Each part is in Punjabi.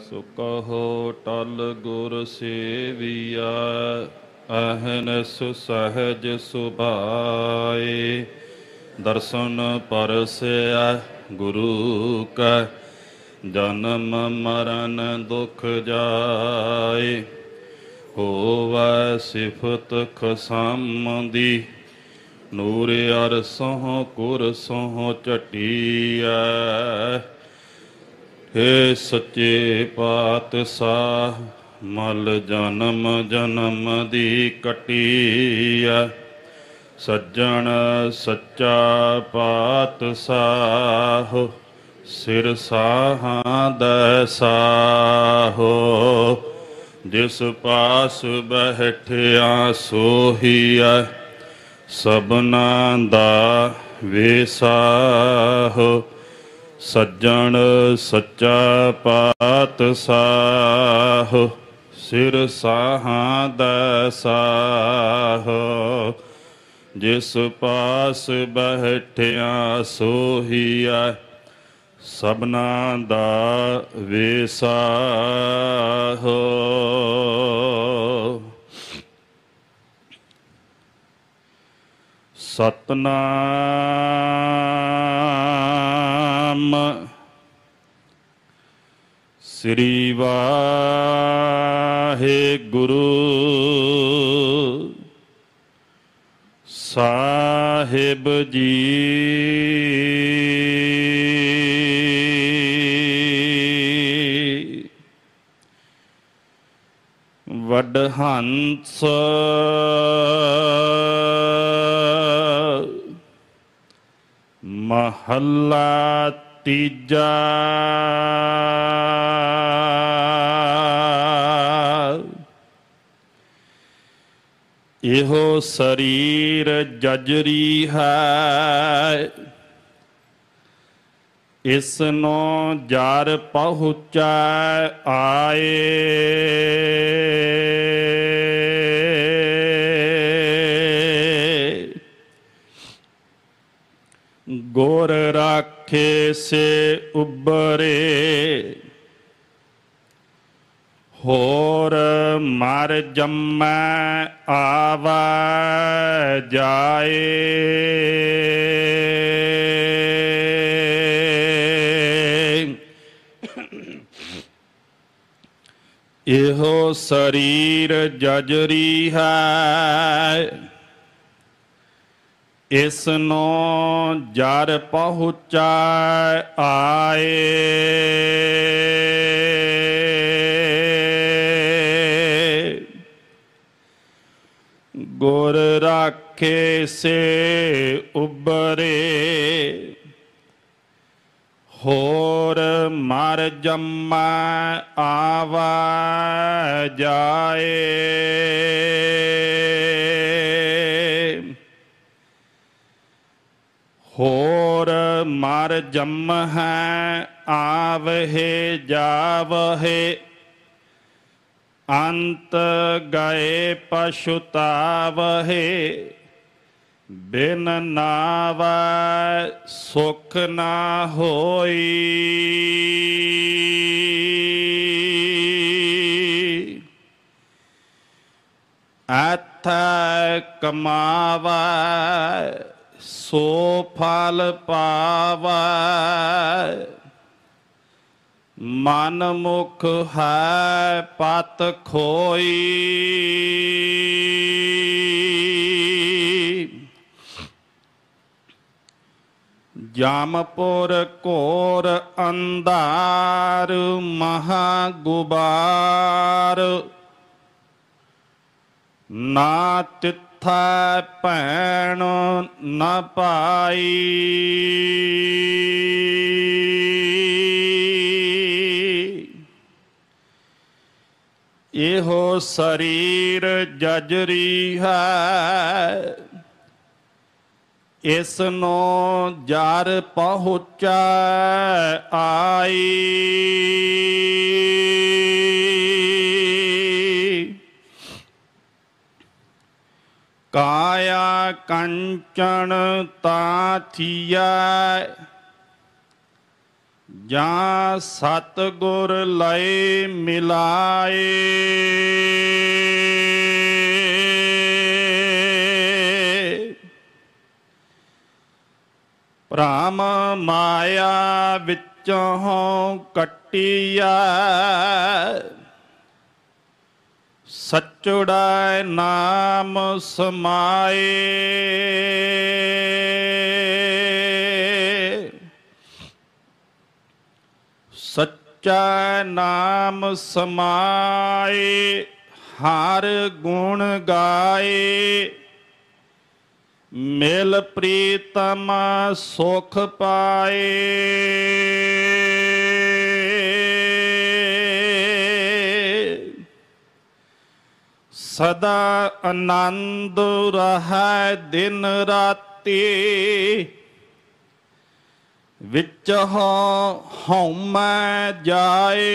ਸੁਕਹੋ ਟਲ ਗੁਰ ਸੇਵੀਆ ਅਹਨਸ ਸਹਜ ਸੁਭਾਏ ਦਰਸ਼ਨ ਪਰਸਿਆ ਗੁਰੂ ਕਾ ਜਨਮ ਮਰਨ ਦੁਖ ਜਾਏ ਹੋਵੈ ਸਿਫਤ ਖਸਮ ਦੀ ਨੂਰ ਅਰ ਸੋਹ ਕੁਰ ਸੋਹ ਚਟੀਐ ਹੇ ਸੱਚੇ ਪਾਤਸ਼ਾਹ ਮਲ ਜਨਮ ਜਨਮ ਦੀ ਕਟੀਐ ਸੱਜਣ ਸੱਚਾ ਪਾਤਸ਼ਾਹ ਸਿਰ ਸਾਹਾਂ ਦੈ ਸਾਹੋ ਜਿਸ ਪਾਸ ਬਹਿਠਿਆ ਸੋਹੀਐ ਸਭਨਾ ਦਾ ਵੇਸਾਹੋ ਸੱਜਣ ਸੱਚਾ ਪਾਤਸ਼ਾਹ ਸਿਰ ਸਾਹਾਂ ਦਾ ਸਾਹ ਜਿਸ ਪਾਸ ਬਹਿਠਿਆ ਸੋਹੀਐ ਸਭਨਾ ਦਾ ਵੇਸਾਹ ਸਤਨਾਮ ਨਾਮ ਸ੍ਰੀ ਵਾਹੇ ਗੁਰੂ ਸਾਹਿਬ ਜੀ ਵੱਡ ਹੰਸ ਮਹੱਲਾ ਤੀਜਾ ਇਹੋ ਸਰੀਰ ਜਜਰੀ ਹੈ ਇਸ ਨੂੰ ਜਰ ਪਹੁੰਚਾ ਆਏ ਗੁਰ ਰਾਖੇ ਸੇ ਉਬਰੇ ਹੋਰ ਮਰ ਜੰਮੈ ਆਵਾ ਜਾਏ ਇਹੋ ਸਰੀਰ ਜਜਰੀ ਹੈ ਇਸ ਇਸਨੋ ਜਰ ਪਹੁੰਚੈ ਆਏ ਗੁਰ ਰੱਖੇ ਸੇ ਉਬਰੇ ਹੋਰ ਮਰ ਜੰਮਾ ਆਵਾ ਜਾਏ ਹੋਰ ਮਰ ਜੰਮ ਹੈ ਆਵਹਿ ਜਾਵਹਿ ਅੰਤ ਗਏ ਪਛਤਾਵਹਿ ਬਿਨ ਨਾਵੈ ਸੁਖ ਨਾ ਹੋਈ ਅਥ ਕਮਾਵੈ ਸੋ ਫਲ ਪਾਵੈ ਮਨ ਮੁਖ ਹੈ ਪਤ ਖੋਈ ਜਾਮਪੁਰ ਕੋਰ ਅੰਧਾਰ ਮਹਾ ਗੁਬਾਰ ਨਾ ਤਿਤ ਥੈ ਭੈਣ ਨ ਪਾਈ ਇਹੋ ਸਰੀਰ ਜਜਰੀ ਹੈ ਇਸ ਨੂੰ ਜਰ ਪਹੁੰਚੈ ਆਈ ਕਾਇਆ ਕੰਚਨ ਤਾਥੀਐ ਜਾ ਸਤ ਗੁਰ ਲਏ ਮਿਲਾਏ ਭ੍ਰਮ ਮਾਇਆ ਵਿੱਚੋਂ ਕੱਟਿਆ ਸਚੁੜਾਇ ਨਾਮ ਸਮਾਏ ਸੱਚਾ ਨਾਮ ਸਮਾਏ ਹਰ ਗੁਣ ਗਾਏ ਮਿਲ ਪ੍ਰੀਤਮ ਸੁਖ ਪਾਏ ਸਦਾ ਆਨੰਦ ਰਹੈ ਦਿਨ ਰਾਤੀ ਵਿੱਚ ਹਉ ਹਉਮੈ ਜਾਏ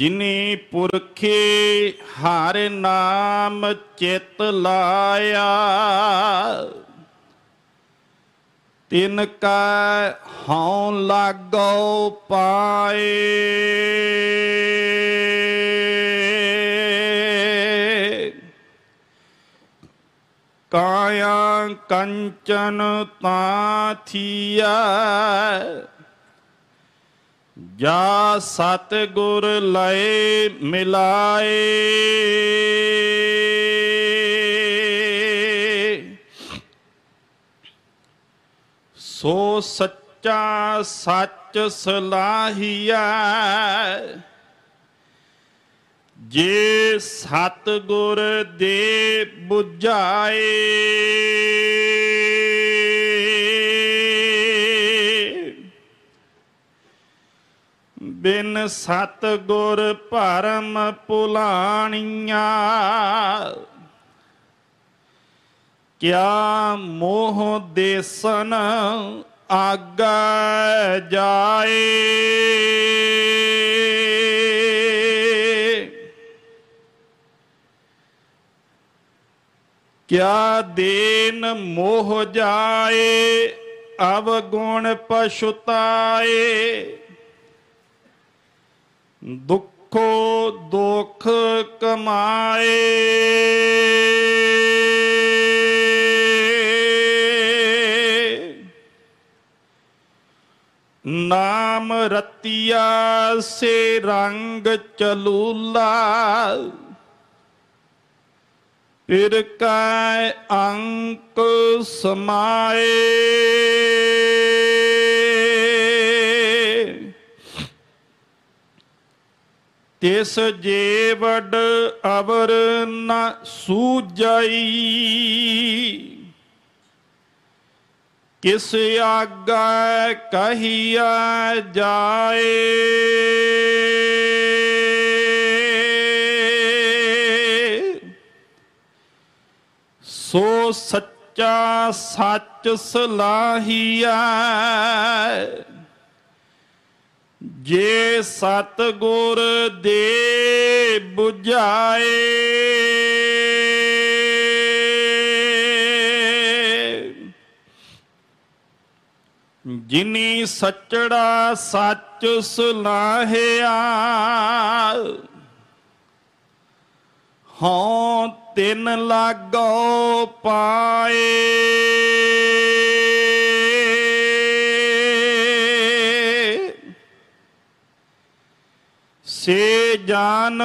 ਜਿਨੀ ਪੁਰਖੇ ਹਰ ਨਾਮ ਚਿਤ ਲਾਇਆ ਤਿਨ ਕੈ ਹਉ ਲਾਗੋ ਪਾਏ ਕਾਇਆ ਕੰਚਨ ਤਾਥੀਆ ਜਾ ਸਤ ਗੁਰ ਲਏ ਮਿਲਾਏ ਸੋ ਸੱਚਾ ਸੱਚ ਸਲਾਹੀਆ ਜੇ ਸਤ ਗੁਰ ਦੇ 부ਝਾਏ ਬਿਨ ਸਤ ਗੁਰ ਭਰਮ ਪੁਲਾਣੀਆਂ ਕਿਆ ਮੋਹ ਦੇਸਨ ਆਗਾ ਜਾਏ ਕਿਆ ਦੇਨ ਮੋਹ ਜਾਏ ਅਵ ਗੁਣ ਪਛੁਤਾਏ ਦੁੱਖੋ ਦੁਖ ਕਮਾਏ ਨਾਮ ਰਤਿਆ ਸੇ ਰੰਗ ਚਲੂਲਾ ਫਿਰ ਕੈ ਅੰਕ ਸਮਾਏ ਤਿਸ ਜੇਵੜ ਅਵਰ ਨ ਸੂਜਈ ਕਿਸ ਆਗੈ ਕਹੀਆ ਜਾਏ ਸੋ ਸੱਚਾ ਸੱਚ ਸਲਾਹੀਆ ਜੇ ਸਤ ਗੁਰ ਦੇ ਬੁਝਾਏ ਜਿਨੀ ਸੱਚੜਾ ਸੱਚ ਸੁਲਾਹਿਆ ਹਉ ਤਿਨ ਲਾਗੋ ਪਾਏ ਸੇ ਜਾਨ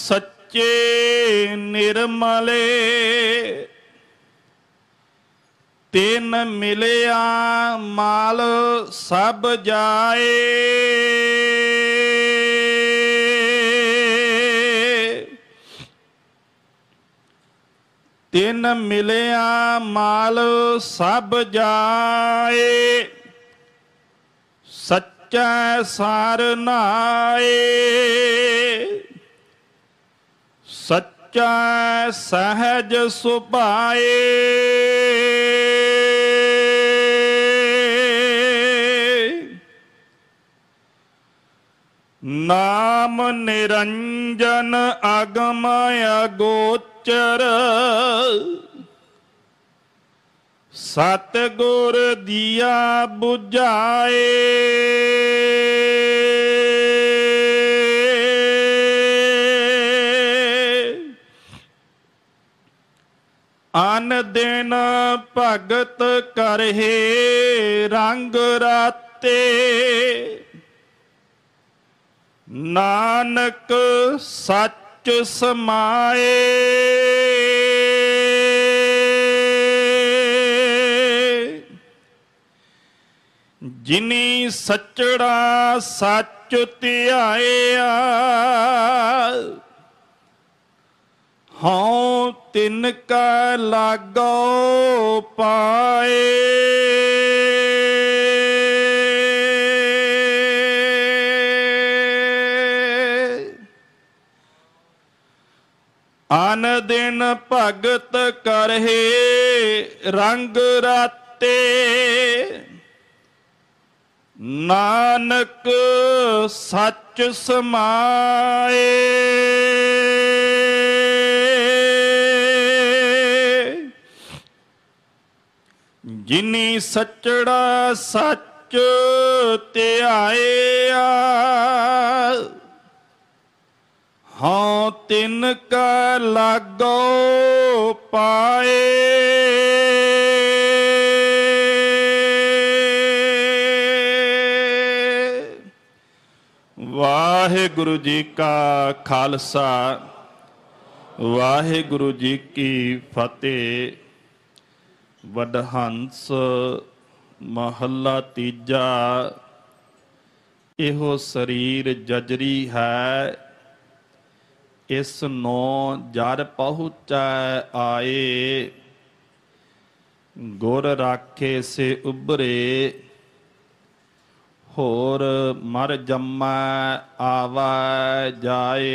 ਸੱਚੇ ਨਿਰਮਲੇ ਤਿੰਨ ਮਿਲਿਆ ਮਾਲ ਸਭ ਜਾਏ ਤਿੰਨ ਮਿਲਿਆ ਮਾਲ ਸਭ ਜਾਏ ਸੱਚਾ ਸਾਰ ਨਾਏ ਸੱਚਾ ਸਹਜ ਸੁਭਾਏ ਨਾਮ ਨਿਰੰਜਨ ਅਗਮ ਅਗੋਚਰ ਸਤ ਗੁਰ ਦੀਆ 부ਝਾਏ ਅਨ ਦਿਨ ਭਗਤ ਕਰਹੇ ਰੰਗ ਰਾਤੇ ਨਾਨਕ ਸੱਚ ਸਮਾਏ ਜਿਨੀ ਸੱਚੜਾ ਸੱਚ ਧਿਆਇਆ ਹਉ ਤਿੰਨ ਕੈ ਲਾਗੋ ਪਾਏ ਅਨ ਦਿਨ ਭਗਤ ਕਰਹੇ ਰੰਗ ਰਾਤੇ ਨਾਨਕ ਸੱਚ ਸਮਾਏ ਜਿਨੀ ਸੱਚੜਾ ਸੱਚ ਧਿਆਇਆ ਹਾਂ ਤਿੰਨ ਕਾ ਲਾਗੋ ਪਾਏ ਵਾਹਿਗੁਰੂ ਜੀ ਕਾ ਖਾਲਸਾ ਵਾਹਿਗੁਰੂ ਜੀ ਕੀ ਫਤਿਹ ਵਡਹੰਸ ਮਹੱਲਾ ਤੀਜਾ ਇਹੋ ਸਰੀਰ ਜਜਰੀ ਹੈ ਇਸ ਨੋਂ ਜਰ ਪਹੁੰਚੈ ਆਏ ਗੁਰ ਰਾਖੇ ਸੇ ਉਬਰੇ ਹੋਰ ਮਰ ਜੰਮਾ ਆਵਾ ਜਾਏ